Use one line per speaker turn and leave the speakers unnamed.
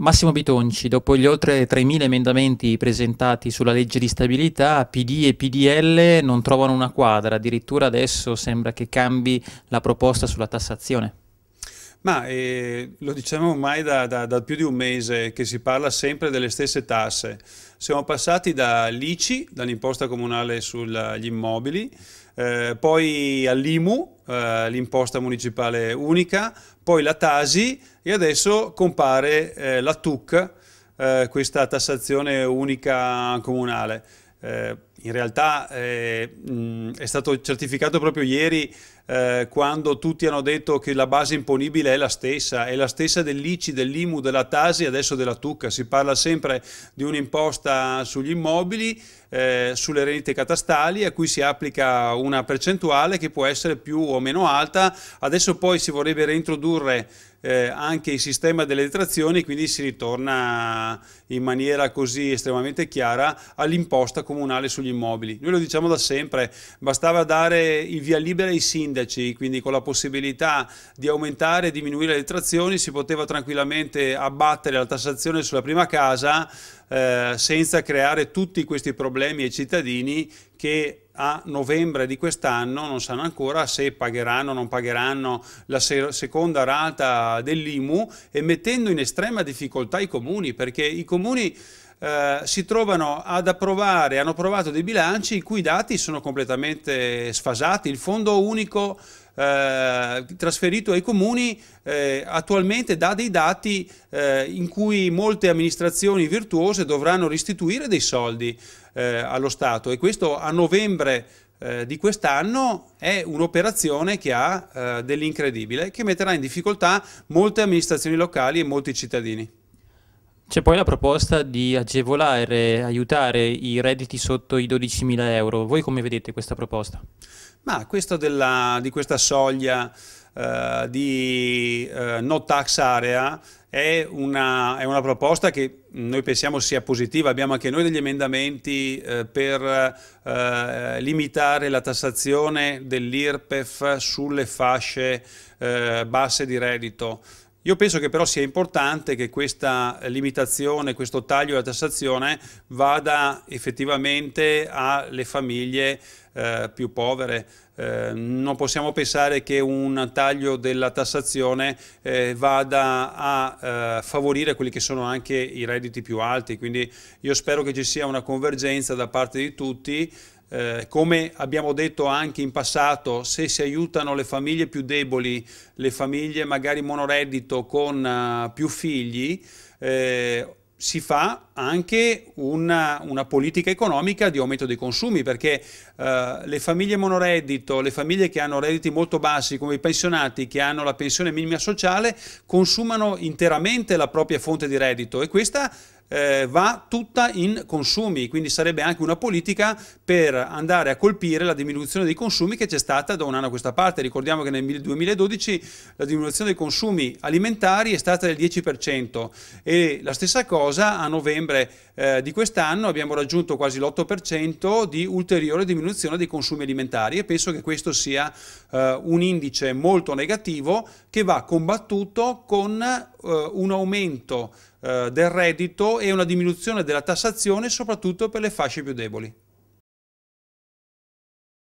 Massimo Bitonci, dopo gli oltre 3.000 emendamenti presentati sulla legge di stabilità, PD e PDL non trovano una quadra, addirittura adesso sembra che cambi la proposta sulla tassazione.
Ma eh, lo diciamo ormai da, da, da, più di un mese che si parla sempre delle stesse tasse. Siamo passati dall'ICI, dall'imposta comunale sugli immobili, eh, poi all'IMU, eh, l'imposta municipale unica, poi la TASI e adesso compare eh, la TUC, eh, questa tassazione unica comunale. Eh, in realtà eh, è stato certificato proprio ieri eh, quando tutti hanno detto che la base imponibile è la stessa, è la stessa dell'ICI, dell'IMU, della TASI e adesso della TUCCA. Si parla sempre di un'imposta sugli immobili, eh, sulle rendite catastali a cui si applica una percentuale che può essere più o meno alta. Adesso poi si vorrebbe reintrodurre eh, anche il sistema delle detrazioni, quindi si ritorna in maniera così estremamente chiara all'imposta comunale sugli immobili. Noi lo diciamo da sempre, bastava dare il via libera ai sindaci, quindi con la possibilità di aumentare e diminuire le detrazioni si poteva tranquillamente abbattere la tassazione sulla prima casa eh, senza creare tutti questi problemi ai cittadini che a novembre di quest'anno non sanno ancora se pagheranno o non pagheranno la seconda rata dell'IMU e mettendo in estrema difficoltà i comuni perché i comuni eh, si trovano ad approvare, hanno approvato dei bilanci i cui dati sono completamente sfasati. Il fondo unico eh, trasferito ai comuni eh, attualmente dà dei dati eh, in cui molte amministrazioni virtuose dovranno restituire dei soldi eh, allo Stato e questo a novembre di quest'anno è un'operazione che ha dell'incredibile, che metterà in difficoltà molte amministrazioni locali e molti
cittadini. C'è poi la proposta di agevolare, aiutare i redditi sotto i 12.000 euro. Voi come vedete questa proposta?
Ma questo della, di questa soglia eh, di eh, no tax area è una, è una, proposta che noi pensiamo sia positiva. Abbiamo anche noi degli emendamenti eh, per eh, limitare la tassazione dell'IRPEF sulle fasce eh, basse di reddito. Io penso che però sia importante che questa limitazione, questo taglio della tassazione vada effettivamente alle famiglie eh, più povere. Eh, non possiamo pensare che un taglio della tassazione eh, vada a eh, favorire quelli che sono anche i redditi più alti, quindi io spero che ci sia una convergenza da parte di tutti eh, come abbiamo detto anche in passato, se si aiutano le famiglie più deboli, le famiglie magari monoreddito con uh, più figli, eh, si fa anche una, una, politica economica di aumento dei consumi perché eh, le famiglie monoreddito, le famiglie che hanno redditi molto bassi come i pensionati che hanno la pensione minima sociale consumano interamente la propria fonte di reddito e questa eh, va tutta in consumi, quindi sarebbe anche una politica per andare a colpire la diminuzione dei consumi che c'è stata da un anno a questa parte. Ricordiamo che nel 2012 la diminuzione dei consumi alimentari è stata del 10% e la stessa cosa a novembre eh, di quest'anno abbiamo raggiunto quasi l'8% di ulteriore diminuzione dei consumi alimentari e penso che questo sia eh, un indice molto negativo che va combattuto con eh, un aumento eh, del reddito e una diminuzione della tassazione soprattutto per le fasce più deboli.